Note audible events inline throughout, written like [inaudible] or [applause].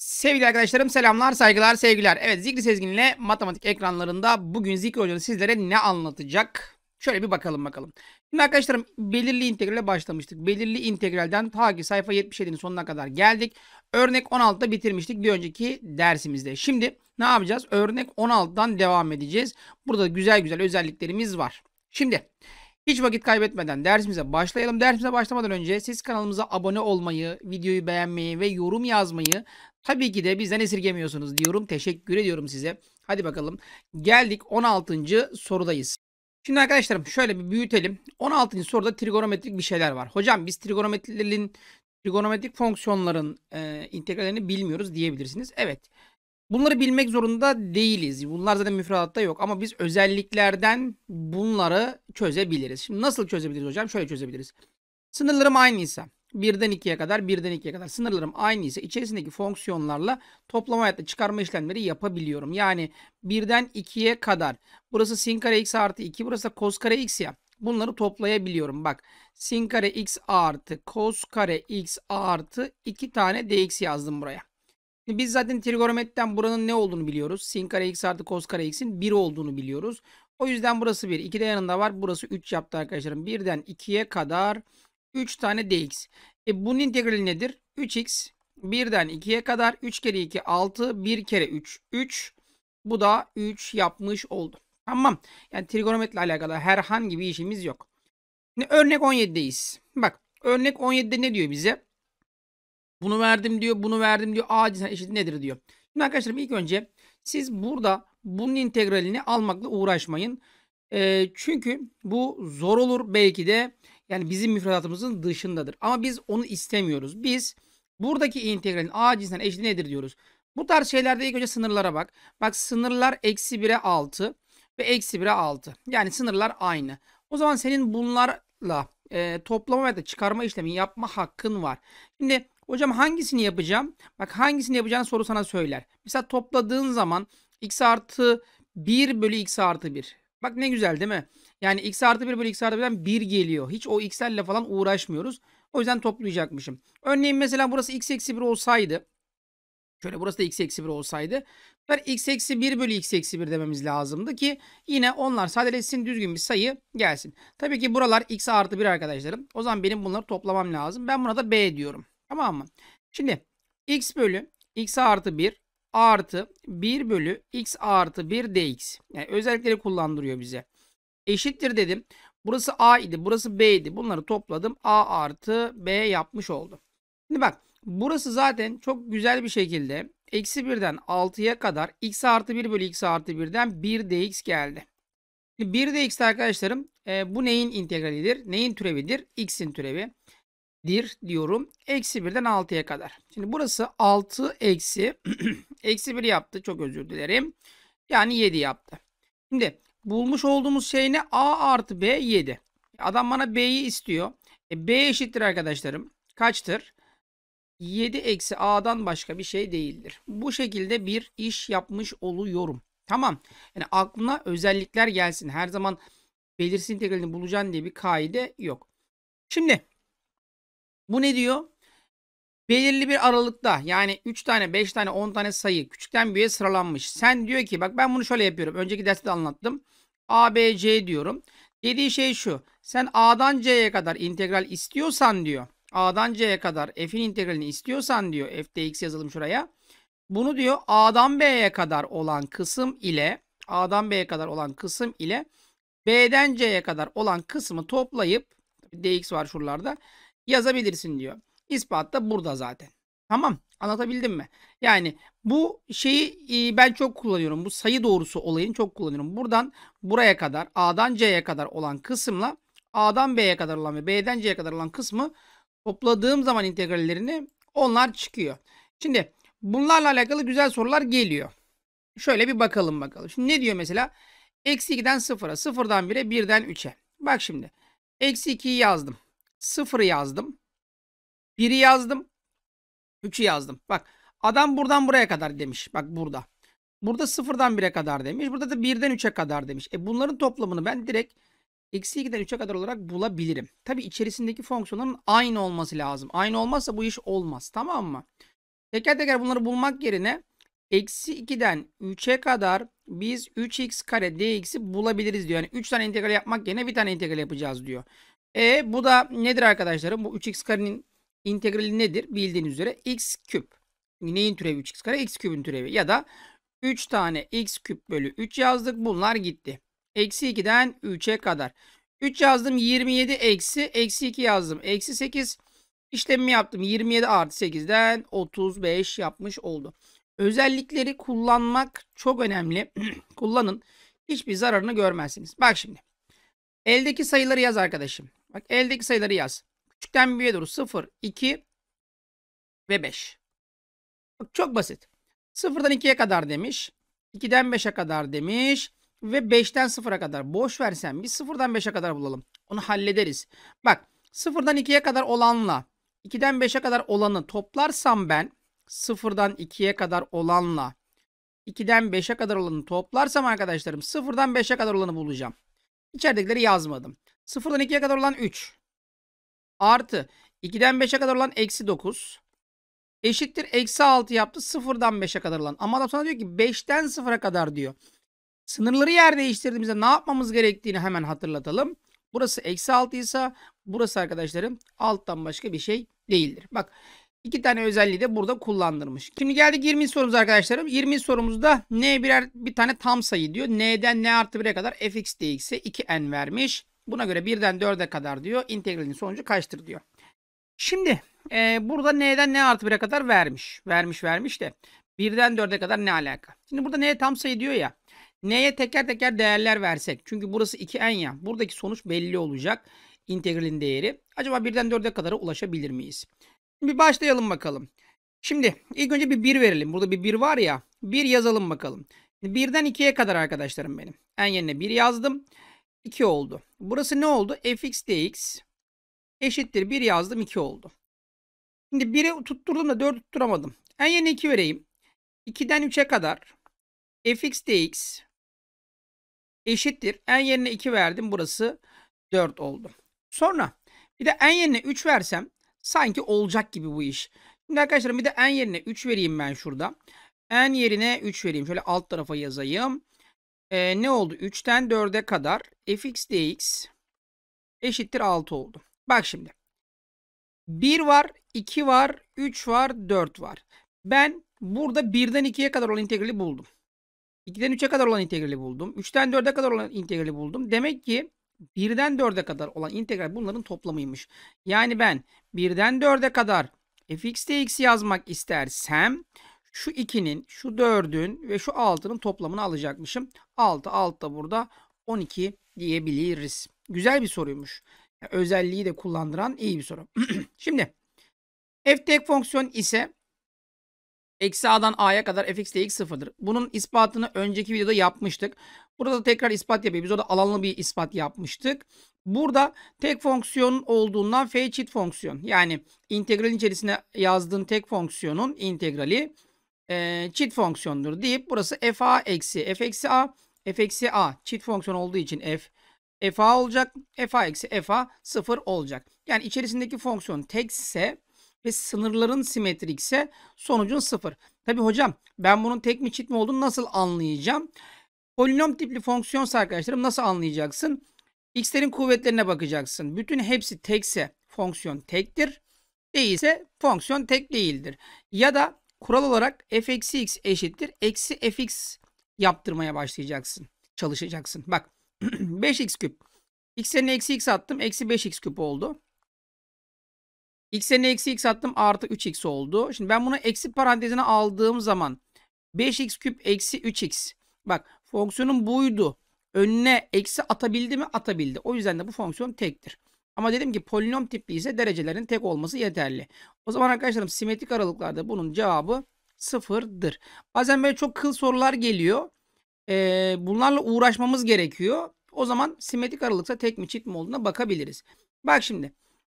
Sevgili arkadaşlarım selamlar, saygılar, sevgiler. Evet Zikri Sezgin'le matematik ekranlarında bugün Zikri Hoca'nın sizlere ne anlatacak? Şöyle bir bakalım bakalım. Şimdi arkadaşlarım belirli integrale başlamıştık. Belirli integralden ta ki sayfa 77'nin sonuna kadar geldik. Örnek 16'da bitirmiştik bir önceki dersimizde. Şimdi ne yapacağız? Örnek 16'dan devam edeceğiz. Burada güzel güzel özelliklerimiz var. Şimdi hiç vakit kaybetmeden dersimize başlayalım. Dersimize başlamadan önce siz kanalımıza abone olmayı, videoyu beğenmeyi ve yorum yazmayı tabii ki de bizden esirgemiyorsunuz diyorum. Teşekkür ediyorum size. Hadi bakalım. Geldik 16. sorudayız. Şimdi arkadaşlarım şöyle bir büyütelim. 16. soruda trigonometrik bir şeyler var. Hocam biz trigonometrinin trigonometrik fonksiyonların e, integrallerini bilmiyoruz diyebilirsiniz. Evet. Bunları bilmek zorunda değiliz. Bunlar zaten müfredatta yok ama biz özelliklerden bunları çözebiliriz. Şimdi nasıl çözebiliriz hocam? Şöyle çözebiliriz. Sınırlarım aynıysa 1'den 2'ye kadar 1'den 2'ye kadar sınırlarım aynıysa içerisindeki fonksiyonlarla toplama hayatta çıkarma işlemleri yapabiliyorum. Yani 1'den 2'ye kadar burası sin kare x artı 2 burası da cos kare x ya bunları toplayabiliyorum. Bak sin kare x artı cos kare x artı 2 tane dx yazdım buraya. Biz zaten trigonometriden buranın ne olduğunu biliyoruz. Sin kare x artı cos kare x'in 1 olduğunu biliyoruz. O yüzden burası 1. 2 de yanında var. Burası 3 yaptı arkadaşlarım. 1'den 2'ye kadar 3 tane dx. E bunun integrali nedir? 3x 1'den 2'ye kadar 3 kere 2 6 1 kere 3 3 bu da 3 yapmış oldu. Tamam. Yani trigonometriyle alakalı herhangi bir işimiz yok. Şimdi örnek 17'deyiz. Bak örnek 17'de ne diyor bize? Bunu verdim diyor, bunu verdim diyor. A cinsinden eşit nedir diyor. Şimdi arkadaşlarım ilk önce siz burada bunun integralini almakla uğraşmayın. E, çünkü bu zor olur belki de yani bizim müfredatımızın dışındadır. Ama biz onu istemiyoruz. Biz buradaki integralin A cinsinden eşit nedir diyoruz. Bu tarz şeylerde ilk önce sınırlara bak. Bak sınırlar eksi 1'e 6 ve eksi 1'e 6. Yani sınırlar aynı. O zaman senin bunlarla e, toplama ve de çıkarma işlemi yapma hakkın var. Şimdi Hocam hangisini yapacağım? Bak hangisini yapacağını soru sana söyler. Mesela topladığın zaman x artı 1 bölü x artı 1. Bak ne güzel değil mi? Yani x artı 1 bölü x artı 1'den 1 geliyor. Hiç o x'lerle falan uğraşmıyoruz. O yüzden toplayacakmışım. Örneğin mesela burası x eksi 1 olsaydı. Şöyle burası da x eksi 1 olsaydı. Ben x eksi 1 bölü x eksi 1 dememiz lazımdı ki yine onlar sadeleşsin düzgün bir sayı gelsin. Tabii ki buralar x artı 1 arkadaşlarım. O zaman benim bunları toplamam lazım. Ben buna da b diyorum. Tamam mı? Şimdi x bölü x artı 1 artı 1 bölü x artı 1 dx. Yani özellikleri kullandırıyor bize. Eşittir dedim. Burası a idi. Burası b idi. Bunları topladım. a artı b yapmış oldu. Şimdi bak. Burası zaten çok güzel bir şekilde eksi 1'den 6'ya kadar x artı 1 bölü x artı 1'den 1 dx geldi. 1 dx arkadaşlarım e, bu neyin integralidir? Neyin türevidir? x'in türevi dir diyorum. Eksi 1'den 6'ya kadar. Şimdi burası 6 eksi [clears throat] eksi 1 yaptı. Çok özür dilerim. Yani 7 yaptı. Şimdi bulmuş olduğumuz şey ne? A artı B 7. Adam bana B'yi istiyor. E, B eşittir arkadaşlarım. Kaçtır? 7 eksi A'dan başka bir şey değildir. Bu şekilde bir iş yapmış oluyorum. Tamam. Yani aklına özellikler gelsin. Her zaman belirsiz integralini bulacaksın diye bir kaide yok. Şimdi bu ne diyor? Belirli bir aralıkta yani 3 tane, 5 tane, 10 tane sayı küçükten büyüğe sıralanmış. Sen diyor ki bak ben bunu şöyle yapıyorum. Önceki derste de anlattım. A, B, C diyorum. Dediği şey şu. Sen A'dan C'ye kadar integral istiyorsan diyor. A'dan C'ye kadar f'in integralini istiyorsan diyor. F'de x yazalım şuraya. Bunu diyor A'dan B'ye kadar olan kısım ile A'dan B'ye kadar olan kısım ile B'den C'ye kadar olan kısmı toplayıp dx var şuralarda yazabilirsin diyor. İspat da burada zaten. Tamam anlatabildim mi? Yani bu şeyi ben çok kullanıyorum. Bu sayı doğrusu olayını çok kullanıyorum. Buradan buraya kadar A'dan C'ye kadar olan kısımla A'dan B'ye kadar olan ve B'den C'ye kadar olan kısmı topladığım zaman integrallerini onlar çıkıyor. Şimdi bunlarla alakalı güzel sorular geliyor. Şöyle bir bakalım bakalım. Şimdi ne diyor mesela? Eksi 2'den 0'a, 0'dan 1'e, 1'den 3'e. Bak şimdi. Eksi 2'yi yazdım. 0 yazdım. 1'i yazdım. 3'ü yazdım. Bak adam buradan buraya kadar demiş. Bak burada. Burada 0'dan 1'e kadar demiş. Burada da 1'den 3'e kadar demiş. E bunların toplamını ben direkt eksi 2'den 3'e kadar olarak bulabilirim. Tabi içerisindeki fonksiyonların aynı olması lazım. Aynı olmazsa bu iş olmaz. Tamam mı? Teker teker bunları bulmak yerine eksi 2'den 3'e kadar biz 3x kare dx'i bulabiliriz diyor. Yani 3 tane integral yapmak yerine bir tane integral yapacağız diyor. E bu da nedir arkadaşlarım? Bu 3x karenin integrali nedir? Bildiğiniz üzere x küp. Neyin türevi 3x kare? x küpün türevi. Ya da 3 tane x küp bölü 3 yazdık. Bunlar gitti. Eksi 2'den 3'e kadar. 3 yazdım 27 eksi. Eksi 2 yazdım. Eksi 8. işlemi yaptım. 27 artı 8'den 35 yapmış oldu. Özellikleri kullanmak çok önemli. [clears throat] Kullanın. Hiçbir zararını görmezsiniz. Bak şimdi. Eldeki sayıları yaz arkadaşım. Bak eldeki sayıları yaz. Küçükten büyüğe doğru 0, 2 ve 5. Bak çok basit. 0'dan 2'ye kadar demiş. 2'den 5'e kadar demiş. Ve 5'ten 0'a kadar. Boş versen biz 0'dan 5'e kadar bulalım. Onu hallederiz. Bak 0'dan 2'ye kadar olanla 2'den 5'e kadar olanı toplarsam ben 0'dan 2'ye kadar olanla 2'den 5'e kadar olanı toplarsam arkadaşlarım 0'dan 5'e kadar olanı bulacağım. İçeridekileri yazmadım. 0'dan 2'ye kadar olan 3. Artı 2'den 5'e kadar olan eksi 9. Eşittir eksi 6 yaptı 0'dan 5'e kadar olan. Ama adam sonra diyor ki 5'ten 0'a kadar diyor. Sınırları yer değiştirdiğimizde ne yapmamız gerektiğini hemen hatırlatalım. Burası eksi 6 ise burası arkadaşlarım alttan başka bir şey değildir. Bak iki tane özelliği de burada kullandırmış. Şimdi geldi 20. sorumuz arkadaşlarım. 20. sorumuzda n birer bir tane tam sayı diyor. n'den n artı 1'e kadar fx dx'e 2n vermiş. Buna göre 1'den 4'e kadar diyor integralin sonucu kaçtır diyor. Şimdi e, burada n'den n artı 1'e kadar vermiş. Vermiş vermiş de 1'den 4'e kadar ne alaka? Şimdi burada n tam sayı diyor ya. N'ye teker teker değerler versek. Çünkü burası 2n ya. Buradaki sonuç belli olacak. İntegralin değeri. Acaba 1'den 4'e kadar ulaşabilir miyiz? Bir başlayalım bakalım. Şimdi ilk önce bir 1 verelim. Burada bir 1 var ya. 1 yazalım bakalım. 1'den 2'ye kadar arkadaşlarım benim. En yerine 1 yazdım. 2 oldu. Burası ne oldu? fx dx eşittir 1 yazdım 2 oldu. Şimdi 1'e tutturdum da 4 tutturamadım. En yeni 2 vereyim. 2'den 3'e kadar fx dx eşittir. En yerine 2 verdim. Burası 4 oldu. Sonra bir de en yerine 3 versem sanki olacak gibi bu iş. Şimdi arkadaşlar bir de en yerine 3 vereyim ben şurada. En yerine 3 vereyim. Şöyle alt tarafa yazayım e, ne oldu? 3'ten 4'e kadar fx dx eşittir 6 oldu. Bak şimdi. 1 var, 2 var, 3 var, 4 var. Ben burada 1'den 2'ye kadar olan integrali buldum. 2'den 3'e kadar olan integrali buldum. 3'ten 4'e kadar olan integrali buldum. Demek ki 1'den 4'e kadar olan integral bunların toplamıymış. Yani ben 1'den 4'e kadar fx dx yazmak istersem şu 2'nin, şu 4'ün ve şu 6'nın toplamını alacakmışım. 6, 6 da burada 12 diyebiliriz. Güzel bir soruymuş. Yani özelliği de kullandıran iyi bir soru. [clears throat] Şimdi f tek fonksiyon ise eksi a'dan a'ya kadar fx dx sıfırdır. Bunun ispatını önceki videoda yapmıştık. Burada da tekrar ispat yapıyor. Biz orada alanlı bir ispat yapmıştık. Burada tek fonksiyon olduğundan f çift fonksiyon. Yani integralin içerisine yazdığın tek fonksiyonun integrali e, çift fonksiyondur deyip burası f a eksi f eksi a f eksi a çift fonksiyon olduğu için f f a olacak. f a eksi f a sıfır olacak. Yani içerisindeki fonksiyon tekse ve sınırların simetrikse sonucun sıfır. Tabi hocam ben bunun tek mi çift mi olduğunu nasıl anlayacağım? Polinom tipli fonksiyonsa arkadaşlarım nasıl anlayacaksın? X'lerin kuvvetlerine bakacaksın. Bütün hepsi tekse fonksiyon tektir. Değilse fonksiyon tek değildir. Ya da Kural olarak f eksi x eşittir. Eksi fx yaptırmaya başlayacaksın. Çalışacaksın. Bak 5x [clears throat] küp. X'lerine eksi x attım. Eksi 5x küp oldu. X'lerine eksi x attım. Artı 3x oldu. Şimdi ben bunu eksi parantezine aldığım zaman 5x küp eksi 3x. Bak fonksiyonun buydu. Önüne eksi atabildi mi? Atabildi. O yüzden de bu fonksiyon tektir. Ama dedim ki polinom tipli ise derecelerin tek olması yeterli. O zaman arkadaşlarım simetrik aralıklarda bunun cevabı sıfırdır. Bazen böyle çok kıl sorular geliyor. Ee, bunlarla uğraşmamız gerekiyor. O zaman simetrik aralıksa tek mi çift mi olduğuna bakabiliriz. Bak şimdi.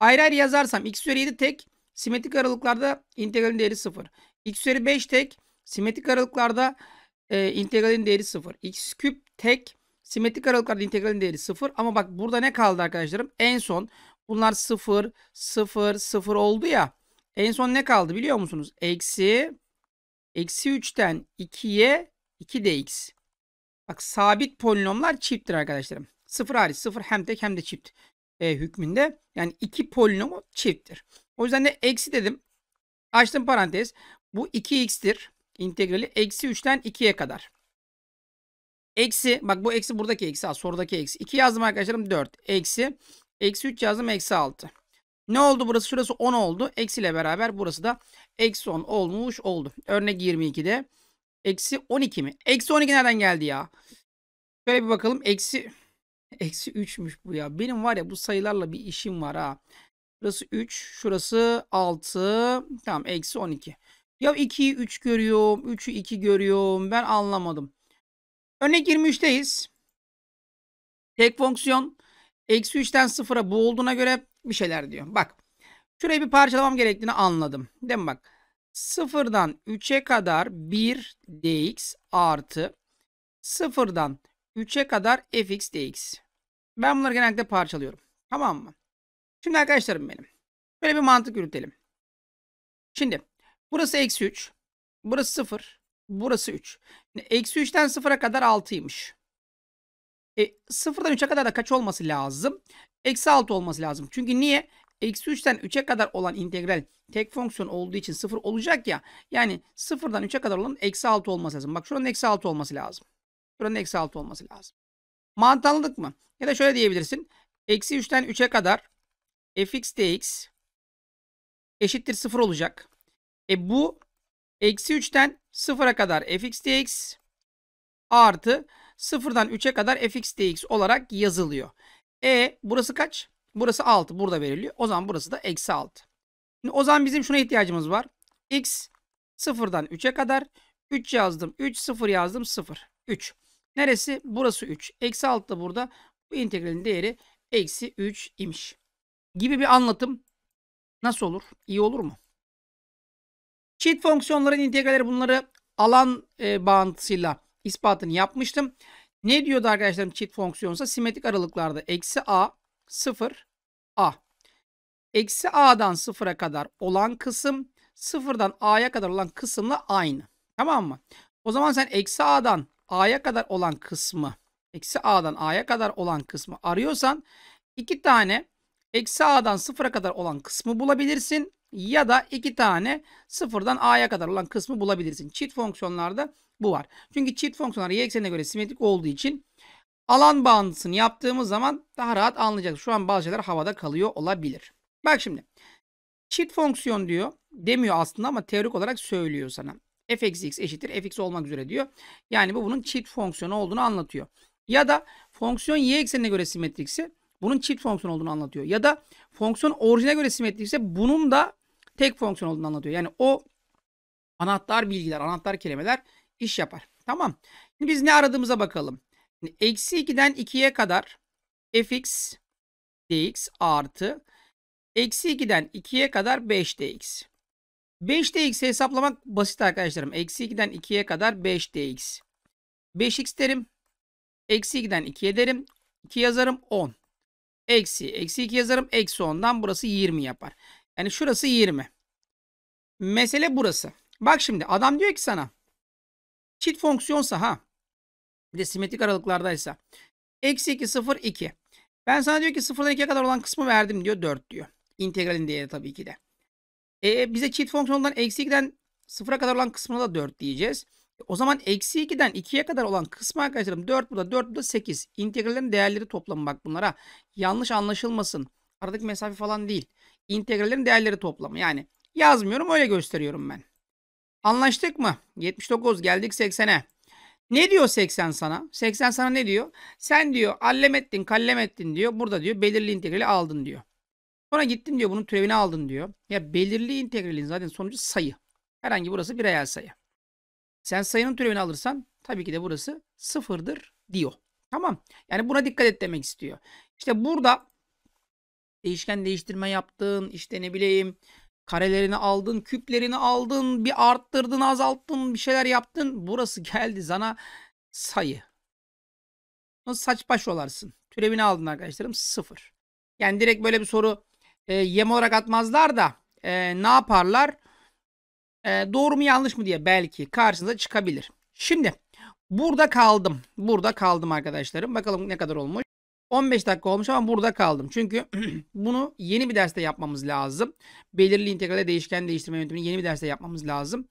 Ayrı ayrı yazarsam x üzeri 7 tek. Simetrik aralıklarda integralin değeri 0. x üzeri 5 tek. Simetrik aralıklarda e, integralin değeri 0. x küp tek. Simetrik aralıklarda integralin değeri 0. Ama bak burada ne kaldı arkadaşlarım? En son bunlar 0, 0, 0 oldu ya. En son ne kaldı biliyor musunuz? Eksi eksi 3'ten 2'ye 2dx. Bak sabit polinomlar çifttir arkadaşlarım. Sıfır hariç sıfır hem tek hem de çift e, hükmünde. Yani iki polinomu çifttir. O yüzden de eksi dedim. Açtım parantez. Bu 2x'tir. İntegrali eksi 3'ten 2'ye kadar. Eksi bak bu eksi buradaki eksi. Sorudaki eksi. 2 yazdım arkadaşlarım 4. Eksi. Eksi 3 yazdım eksi 6. Ne oldu burası? Şurası 10 oldu. eksiyle beraber burası da eksi 10 olmuş oldu. Örnek 22'de eksi 12 mi? Eksi 12 nereden geldi ya? Şöyle bir bakalım. Eksi eksi 3'müş bu ya. Benim var ya bu sayılarla bir işim var ha. Burası 3. Şurası 6. Tamam eksi 12. Ya 2'yi 3 görüyorum. 3'ü 2 görüyorum. Ben anlamadım. Örnek 23'teyiz. Tek fonksiyon eksi 3'ten 0'a bu olduğuna göre bir şeyler diyor. Bak şurayı bir parçalamam gerektiğini anladım. Değil mi bak? Sıfırdan 3'e kadar 1 dx artı sıfırdan 3'e kadar fx dx. Ben bunları genellikle parçalıyorum. Tamam mı? Şimdi arkadaşlarım benim. Böyle bir mantık yürütelim. Şimdi burası eksi 3. Burası 0. Burası 3. Eksi 3'ten 0'a kadar 6'ymış. E, sıfırdan 0'dan 3'e kadar da kaç olması lazım? Eksi 6 olması lazım. Çünkü niye? Eksi 3'ten 3'e kadar olan integral tek fonksiyon olduğu için sıfır olacak ya. Yani sıfırdan 3'e kadar olan eksi 6 olması lazım. Bak şuranın eksi 6 olması lazım. Şuranın eksi 6 olması lazım. Mantallık mı? Ya da şöyle diyebilirsin. Eksi 3'ten 3'e kadar fx dx eşittir sıfır olacak. E bu eksi 3'ten sıfıra kadar fx dx artı 0'dan 3'e kadar fx dx olarak yazılıyor. E burası kaç? Burası 6. Burada veriliyor. O zaman burası da eksi 6. Şimdi o zaman bizim şuna ihtiyacımız var. x 0'dan 3'e kadar 3 yazdım. 3 0 yazdım 0. 3. Neresi? Burası 3. Eksi 6 da burada. Bu integralin değeri eksi 3 imiş. Gibi bir anlatım. Nasıl olur? İyi olur mu? Çift fonksiyonların integralleri bunları alan e, bağıntısıyla ispatını yapmıştım. Ne diyordu arkadaşlarım çift fonksiyonsa simetrik aralıklarda eksi a 0 a. Eksi a'dan 0'a kadar olan kısım sıfırdan a'ya kadar olan kısımla aynı. Tamam mı? O zaman sen eksi a'dan a'ya kadar olan kısmı eksi a'dan a'ya kadar olan kısmı arıyorsan iki tane eksi a'dan sıfıra kadar olan kısmı bulabilirsin ya da iki tane sıfırdan a'ya kadar olan kısmı bulabilirsin. Çift fonksiyonlarda bu var. Çünkü çift fonksiyonlar y eksenine göre simetrik olduğu için alan bağıntısını yaptığımız zaman daha rahat anlayacağız. Şu an bazı şeyler havada kalıyor olabilir. Bak şimdi çift fonksiyon diyor demiyor aslında ama teorik olarak söylüyor sana. f eksi x eşittir f x olmak üzere diyor. Yani bu bunun çift fonksiyonu olduğunu anlatıyor. Ya da fonksiyon y eksenine göre simetrikse bunun çift fonksiyon olduğunu anlatıyor. Ya da fonksiyon orijine göre simetrikse bunun da tek fonksiyon olduğunu anlatıyor. Yani o anahtar bilgiler, anahtar kelimeler iş yapar. Tamam. Şimdi biz ne aradığımıza bakalım. Eksi 2'den 2'ye kadar fx dx artı eksi 2'den 2'ye kadar 5 dx. 5 dx hesaplamak basit arkadaşlarım. Eksi 2'den 2'ye kadar 5 dx. 5x derim. Eksi 2'den 2'ye derim. 2 yazarım 10. Eksi. Eksi 2 yazarım. Eksi 10'dan burası 20 yapar. Yani şurası 20. Mesele burası. Bak şimdi adam diyor ki sana Çift fonksiyonsa ha. Bir de simetrik aralıklardaysa. Eksi 2 0 2. Ben sana diyor ki 0'dan 2'ye kadar olan kısmı verdim diyor 4 diyor. İntegralin değeri tabii ki de. E, bize çift fonksiyondan eksi 2'den 0'a kadar olan kısmına da 4 diyeceğiz. E, o zaman eksi 2'den 2'ye kadar olan kısmı arkadaşlarım 4 burada 4 burada 8. İntegrallerin değerleri toplamı bak bunlara. Yanlış anlaşılmasın. Aradaki mesafe falan değil. İntegrallerin değerleri toplamı. Yani yazmıyorum öyle gösteriyorum ben. Anlaştık mı? 79 geldik 80'e. Ne diyor 80 sana? 80 sana ne diyor? Sen diyor allem ettin kallem ettin diyor. Burada diyor belirli integrali aldın diyor. Sonra gittin diyor bunun türevini aldın diyor. Ya belirli integralin zaten sonucu sayı. Herhangi burası bir reel sayı. Sen sayının türevini alırsan tabii ki de burası sıfırdır diyor. Tamam. Yani buna dikkat et demek istiyor. İşte burada değişken değiştirme yaptın. işte ne bileyim karelerini aldın, küplerini aldın, bir arttırdın, azalttın, bir şeyler yaptın. Burası geldi sana sayı. Nasıl saç baş olarsın? Türevini aldın arkadaşlarım sıfır. Yani direkt böyle bir soru e, yem olarak atmazlar da e, ne yaparlar? E, doğru mu yanlış mı diye belki karşınıza çıkabilir. Şimdi burada kaldım. Burada kaldım arkadaşlarım. Bakalım ne kadar olmuş. 15 dakika olmuş ama burada kaldım. Çünkü [clears throat] bunu yeni bir derste yapmamız lazım. Belirli integralde değişken değiştirme yöntemini yeni bir derste yapmamız lazım.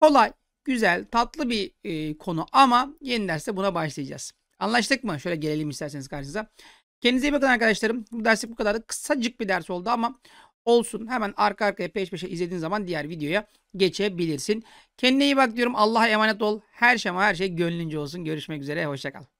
Kolay, güzel, tatlı bir e, konu ama yeni derste buna başlayacağız. Anlaştık mı? Şöyle gelelim isterseniz karşınıza. Kendinize iyi bakın arkadaşlarım. Bu derslik bu kadar. Kısacık bir ders oldu ama olsun. Hemen arka arkaya peş peşe izlediğin zaman diğer videoya geçebilirsin. Kendine iyi bak diyorum. Allah'a emanet ol. Her şey ama her şey gönlünce olsun. Görüşmek üzere. Hoşçakal.